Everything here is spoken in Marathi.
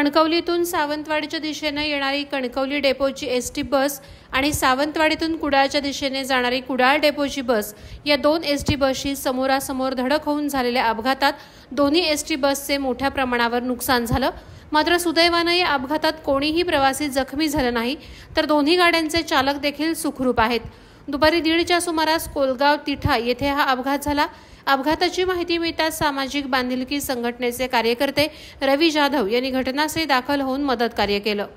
कणकवलीतून सावंतवाडीच्या दिशेने येणारी कणकवली डेपोची एस टी बस आणि सावंतवाडीतून कुडाळच्या दिशेने जाणारी कुडाळ डेपोची बस या दोन एस टी बसशी समोरासमोर धडक होऊन झालेल्या अपघातात दोन्ही एस टी बसचे मोठ्या प्रमाणावर नुकसान झालं मात्र सुदैवानं या अपघातात कोणीही प्रवासी जखमी झालं नाही तर दोन्ही गाड्यांचे चालक देखील सुखरूप आहेत दुपारी दीडच्या सुमारास कोलगाव तिठा येथे हा अपघात झाला अपघाताची माहिती मिळताच सामाजिक बांधिलकी संघटनेचे कार्यकर्ते रवी जाधव यांनी घटनास्थळी दाखल होऊन मदत कार्य केलं